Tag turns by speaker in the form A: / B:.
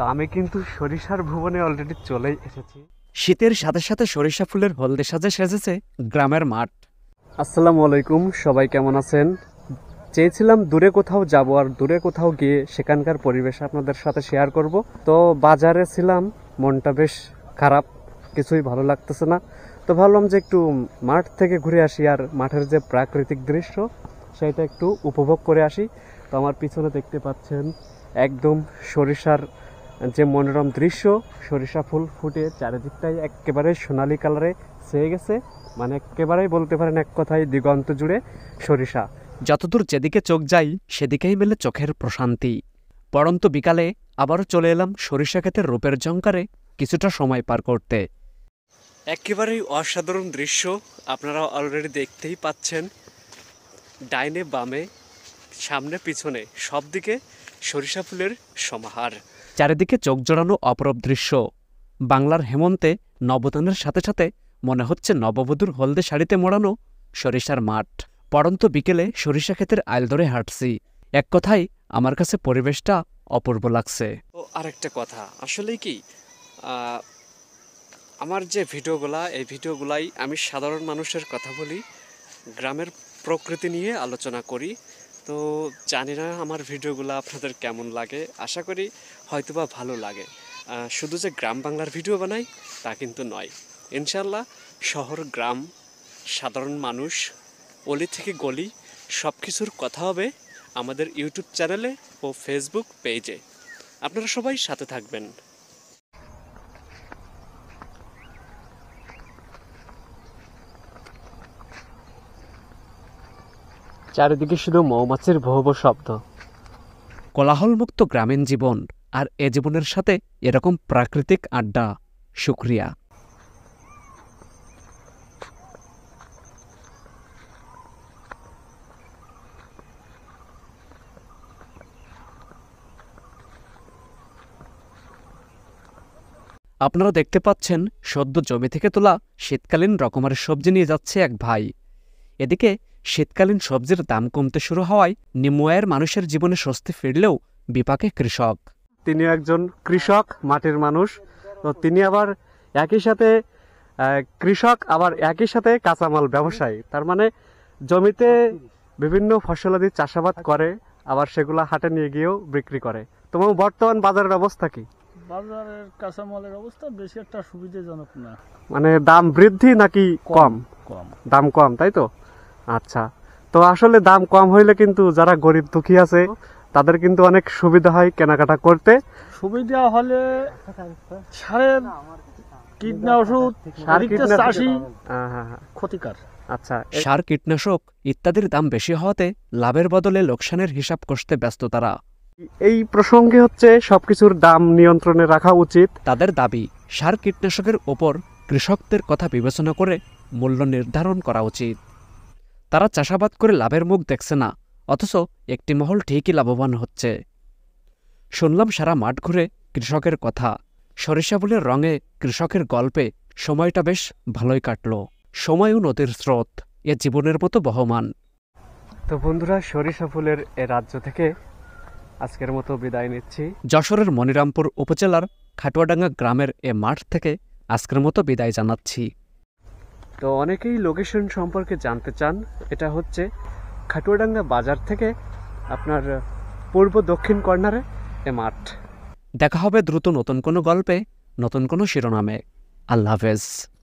A: তো আমি কিন্তু সরিষার ভুবনে অলরেডি চলেই এসেছি শীতের সাথে সাথে সরিষা ফুলের হলদে সাজে সেজেছে গ্রামের মাঠ আসসালামু আলাইকুম সবাই কেমন আছেন চেয়েছিলাম দূরে কোথাও যাব আর দূরে কোথাও গিয়ে সেখানকার পরিবেশ আপনাদের সাথে শেয়ার করব তো বাজারে ছিলাম মনটা বেশ খারাপ কিছুই ভালো লাগতেছে না তো ভাবলাম যে একটু মাঠ থেকে ঘুরে আসি আর মাঠের যে প্রাকৃতিক দৃশ্য সেটা একটু উপভোগ করে আসি তো আমার পিছনে দেখতে পাচ্ছেন একদম সরিষার যে মনোরম দৃশ্য সরিষা ফুল ফুটে চারিদিকটাই একেবারে সোনালি কালারে ছেয়ে গেছে মানে একেবারেই বলতে পারেন এক কথায় দিগন্ত জুড়ে সরিষা যতদূর যেদিকে চোখ যাই সেদিকেই মেলে চোখের প্রশান্তি পরন্ত বিকালে আবারও চলে এলাম সরিষা ক্ষেতের রূপের জঙ্কারে কিছুটা সময় পার করতে একেবারেই অসাধারণ দৃশ্য আপনারা অলরেডি দেখতেই পাচ্ছেন ডাইনে বামে সামনে পিছনে সব দিকে সরিষা ফুলের সমাহার চারিদিকে চোখ জড়ানো অপরব দৃশ্য বাংলার হেমন্তে নবদানের সাথে সাথে মনে হচ্ছে নববধূর হলদে শাড়িতে মোড়ানো সরিষার মাঠ পরন্ত বিকেলে সরিষা ক্ষেতের আইল ধরে হাঁটছি এক কথাই আমার কাছে পরিবেশটা অপূর্ব লাগছে ও আরেকটা কথা আসলে কি আমার যে ভিডিওগুলা এই ভিডিওগুলাই আমি সাধারণ মানুষের কথা বলি গ্রামের প্রকৃতি নিয়ে আলোচনা করি তো জানি না আমার ভিডিওগুলো আপনাদের কেমন লাগে আশা করি হয়তোবা ভালো লাগে শুধু যে গ্রাম বাংলার ভিডিও বানাই তা কিন্তু নয় ইনশাল্লাহ শহর গ্রাম সাধারণ মানুষ অলি থেকে গলি সব কিছুর কথা হবে আমাদের ইউটিউব চ্যানেলে ও ফেসবুক পেজে আপনারা সবাই সাথে থাকবেন চারিদিকে শুধু মৌমাছির ভৌব শব্দ কোলাহলমুক্ত গ্রামীণ জীবন আর এ জীবনের সাথে এরকম প্রাকৃতিক আড্ডা শুক্রিয়া আপনারা দেখতে পাচ্ছেন সদ্য জমি থেকে তোলা শীতকালীন রকমের সবজি নিয়ে যাচ্ছে এক ভাই এদিকে শীতকালীন সবজির দাম কমতে শুরু হওয়ায় নিম্নয়ের মানুষের জীবনে স্বস্তি ফিরলেও বিপাকে কৃষক তিনি একজন কৃষক মাটির মানুষ তো তিনি আবার একই সাথে কৃষক আবার একই সাথে কাঁচামাল ব্যবসায়ী তার মানে জমিতে বিভিন্ন ফসলাদি চাষাবাদ করে আবার সেগুলো হাটে নিয়ে গিয়েও বিক্রি করে তোমার বর্তমান বাজারের অবস্থা কি বাজারের কাঁচামালের অবস্থা বেশি একটা সুবিধাজনক না মানে দাম বৃদ্ধি নাকি কম কম দাম কম তাই তো আচ্ছা তো আসলে দাম কম হইলে কিন্তু যারা গরিব দুঃখী আছে তাদের কিন্তু অনেক সুবিধা হয় কেনাকাটা করতে সুবিধা হলে আচ্ছা, সার কীটনাশক ইত্যাদির দাম বেশি হওয়াতে লাভের বদলে লোকসানের হিসাব করতে ব্যস্ত তারা এই প্রসঙ্গে হচ্ছে সবকিছুর দাম নিয়ন্ত্রণে রাখা উচিত তাদের দাবি সার কীটনাশকের ওপর কৃষকদের কথা বিবেচনা করে মূল্য নির্ধারণ করা উচিত তারা চাষাবাদ করে লাভের মুখ দেখছে না অথচ একটি মহল ঠিকই লাভবান হচ্ছে শুনলাম সারা মাঠ ঘুরে কৃষকের কথা সরিষাবুলের রঙে কৃষকের গল্পে সময়টা বেশ ভালোই কাটল সময়ও নদীর স্রোত এ জীবনের মতো বহমান তো বন্ধুরা সরিষা ফুলের এ রাজ্য থেকে আজকের মতো বিদায় নিচ্ছি যশোরের মনিরামপুর উপজেলার খাটুয়াডাঙ্গা গ্রামের এ মাঠ থেকে আজকের মতো বিদায় জানাচ্ছি তো অনেকেই লোকেশন সম্পর্কে জানতে চান এটা হচ্ছে খাটুয়াডাঙ্গা বাজার থেকে আপনার পূর্ব দক্ষিণ কর্নারে এ মাঠ দেখা হবে দ্রুত নতুন কোনো গল্পে নতুন কোনো শিরোনামে আল্লাহ হাফেজ